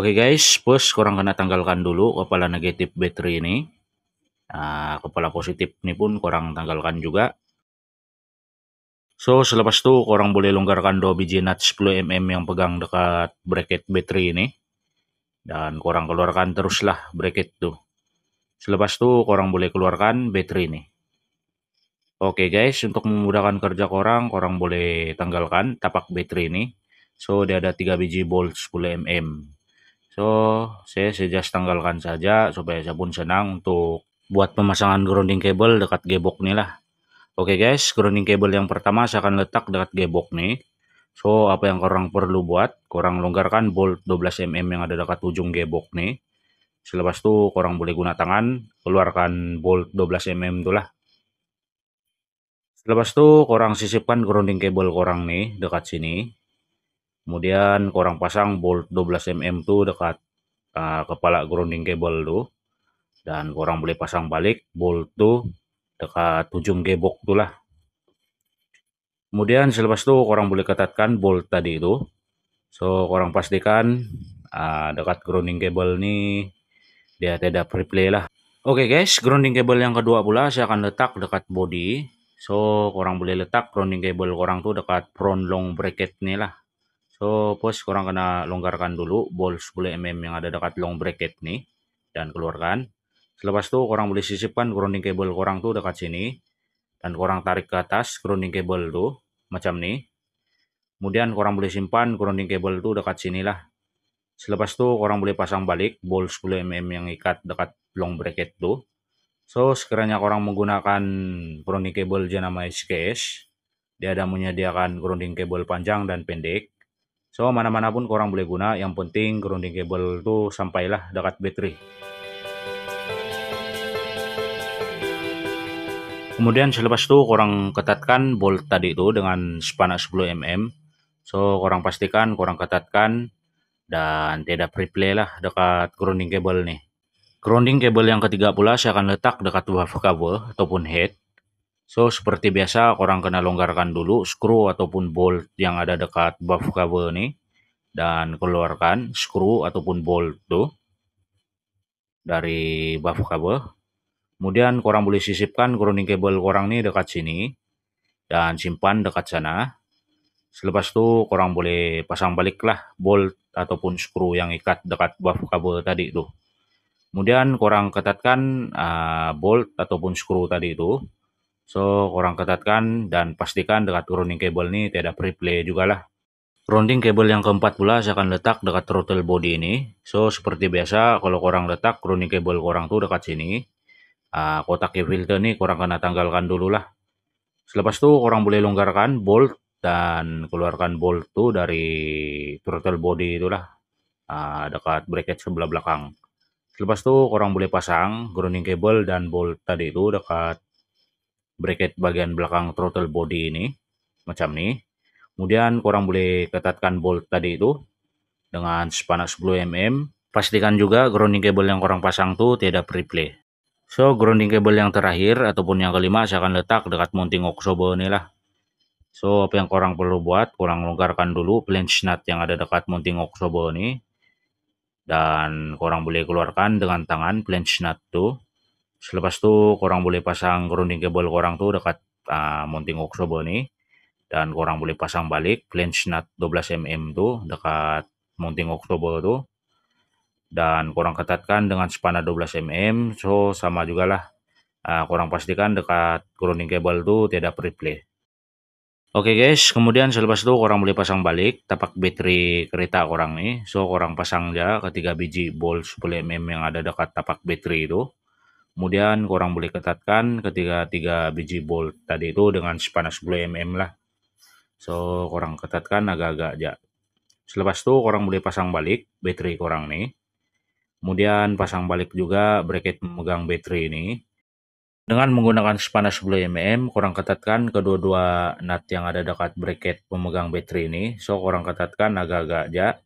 Oke okay guys, bos, kurang kena tanggalkan dulu kepala negatif battery ini. Nah, kepala positif ini pun kurang tanggalkan juga. So, selepas itu kurang boleh longgarkan 2 biji nut 10 mm yang pegang dekat bracket battery ini. Dan kurang keluarkan teruslah bracket tuh. Selepas itu kurang boleh keluarkan battery ini. Oke okay guys, untuk memudahkan kerja korang, korang boleh tanggalkan tapak battery ini. So, dia ada 3 biji bolt 10 mm. So, saya suggest tanggalkan saja supaya saya pun senang untuk buat pemasangan grounding cable dekat gebok nih lah. Oke okay guys, grounding cable yang pertama saya akan letak dekat gebok nih. So, apa yang kurang perlu buat? Kurang longgarkan bolt 12 mm yang ada dekat ujung gebok nih. Selepas itu kurang boleh guna tangan, keluarkan bolt 12 mm itulah. Selepas itu kurang sisipkan grounding cable kurang nih dekat sini kemudian korang pasang bolt 12 mm tu dekat uh, kepala grounding cable tuh dan korang boleh pasang balik bolt tu dekat ujung gebok tuh lah kemudian selepas itu korang boleh ketatkan bolt tadi itu so korang pastikan uh, dekat grounding cable ni dia tidak preplay lah Oke okay guys, grounding cable yang kedua pula saya akan letak dekat body. So, korang boleh letak grounding cable korang tuh dekat front long bracket ni lah. So, pos kurang kena longgarkan dulu ball 10 mm yang ada dekat long bracket nih dan keluarkan. Selepas itu kurang boleh sisipkan grounding cable kurang tuh dekat sini dan kurang tarik ke atas grounding cable tuh macam nih. Kemudian kurang boleh simpan grounding cable tuh dekat sinilah. Selepas itu kurang boleh pasang balik ball 10 mm yang ikat dekat long bracket tuh. So, sekiranya kurang menggunakan grounding cable jenama SKS, dia ada menyediakan grounding cable panjang dan pendek. So mana-mana pun korang boleh guna, yang penting grounding cable itu sampailah dekat bateri. Kemudian selepas itu korang ketatkan bolt tadi itu dengan spanner 10 mm. So korang pastikan korang ketatkan dan tidak preplay lah dekat grounding cable nih. Grounding cable yang ketiga pula saya akan letak dekat wave cover ataupun head. So seperti biasa korang kena longgarkan dulu skru ataupun bolt yang ada dekat buff cover ni dan keluarkan skru ataupun bolt tu dari buff cover. Kemudian korang boleh sisipkan grounding cable korang ni dekat sini dan simpan dekat sana. Selepas tu korang boleh pasang baliklah bolt ataupun skru yang ikat dekat buff cover tadi tu. Kemudian korang ketatkan uh, bolt ataupun skru tadi itu So, kurang ketatkan dan pastikan dekat grounding cable ini tidak preplay juga lah. rounding cable yang keempat pula saya akan letak dekat throttle body ini. So, seperti biasa kalau kurang letak grounding cable kurang tuh dekat sini. Uh, kotak filter ini kurang kena tanggalkan dulu lah. Selepas itu kurang boleh longgarkan bolt dan keluarkan bolt tuh dari throttle body itulah uh, dekat bracket sebelah belakang. Selepas itu orang boleh pasang grounding cable dan bolt tadi itu dekat bracket bagian belakang throttle body ini macam ini. kemudian korang boleh ketatkan bolt tadi itu dengan spanner 10 mm pastikan juga grounding cable yang korang pasang tuh tidak preplay so grounding cable yang terakhir ataupun yang kelima saya akan letak dekat mounting oksobo lah. so apa yang korang perlu buat Korang longgarkan dulu flange nut yang ada dekat mounting oksobo ini dan korang boleh keluarkan dengan tangan flange nut tuh Selepas itu korang boleh pasang grounding cable korang tuh dekat uh, mounting oksable nih dan korang boleh pasang balik flange nut 12mm tuh dekat mounting oksable tuh dan korang ketatkan dengan spana 12mm so sama juga lah uh, ah, korang pastikan dekat grounding cable tuh tidak preplay Oke okay guys, kemudian selepas itu korang boleh pasang balik tapak bateri kereta korang nih. So korang pasang aja ketiga biji bolt 10mm yang ada dekat tapak bateri itu. Kemudian kurang boleh ketatkan ketiga-tiga biji bolt tadi itu dengan sepanas 10 mm lah. So, kurang ketatkan agak-agak aja. Selepas itu kurang boleh pasang balik baterai kurang nih. Kemudian pasang balik juga bracket memegang baterai ini. Dengan menggunakan sepanas 10 mm, kurang ketatkan kedua-dua nut yang ada dekat bracket pemegang baterai ini. So, kurang ketatkan agak-agak aja.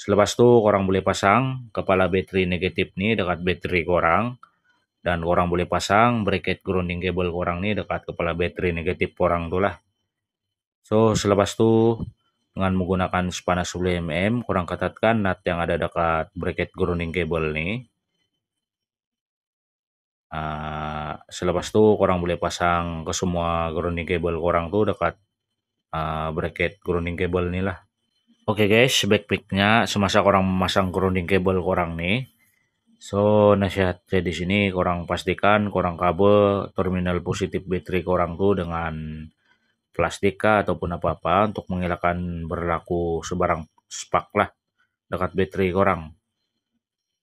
Selepas itu, kurang boleh pasang kepala baterai negatif nih dekat baterai kurang dan orang boleh pasang bracket grounding cable orang nih dekat kepala baterai negatif orang tuh lah. So selepas itu dengan menggunakan spana 10 mm kurang ketatkan nut yang ada dekat bracket grounding cable nih. Ah, uh, selepas itu orang boleh pasang ke semua grounding cable orang tuh dekat uh, bracket grounding cable nih lah. Oke okay guys, backpacknya semasa orang memasang grounding cable orang nih So, nasihat saya di sini kurang pastikan kurang kabel terminal positif baterai kurang tuh dengan plastika ataupun apa-apa untuk menghilangkan berlaku sebarang spark lah dekat baterai kurang.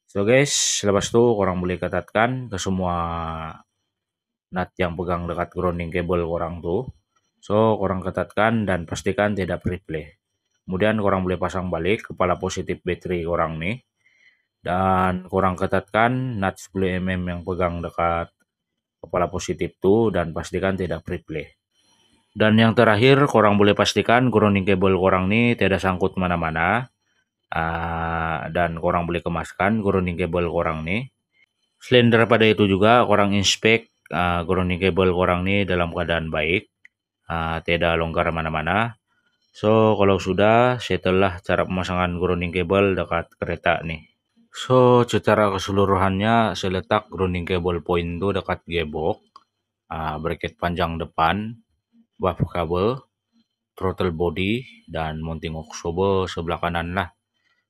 So guys, lepas itu korang boleh ketatkan ke semua nat yang pegang dekat grounding cable korang tuh. So, korang ketatkan dan pastikan tidak replay. Kemudian korang boleh pasang balik kepala positif baterai korang nih dan kurang ketatkan nut 10 mm yang pegang dekat kepala positif tu dan pastikan tidak free Dan yang terakhir, kurang boleh pastikan grounding cable kurang nih tidak sangkut mana-mana. Uh, dan kurang boleh kemaskan grounding cable kurang nih. Selain daripada itu juga, kurang inspect uh, grounding cable kurang nih dalam keadaan baik. Uh, tidak longgar mana-mana. So, kalau sudah, setelah cara pemasangan grounding cable dekat kereta nih. So, secara keseluruhannya saya letak grounding cable point itu dekat gearbox, uh, ah, bracket panjang depan, buff kabel, throttle body, dan mounting oksobo sebelah kanan lah.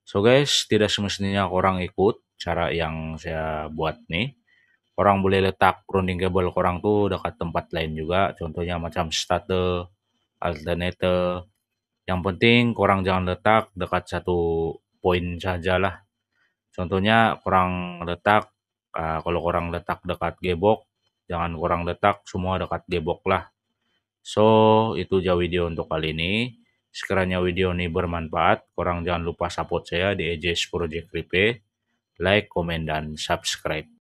So guys, tidak semestinya orang ikut cara yang saya buat nih. orang boleh letak grounding cable korang tuh dekat tempat lain juga. Contohnya macam starter, alternator. Yang penting korang jangan letak dekat satu poin sajalah Contohnya kurang letak, uh, kalau kurang letak dekat gebok, jangan kurang letak, semua dekat Gebok lah. So, itu aja video untuk kali ini. Sekiranya video ini bermanfaat, Kurang jangan lupa support saya di EJS Project Ripe, like, komen, dan subscribe.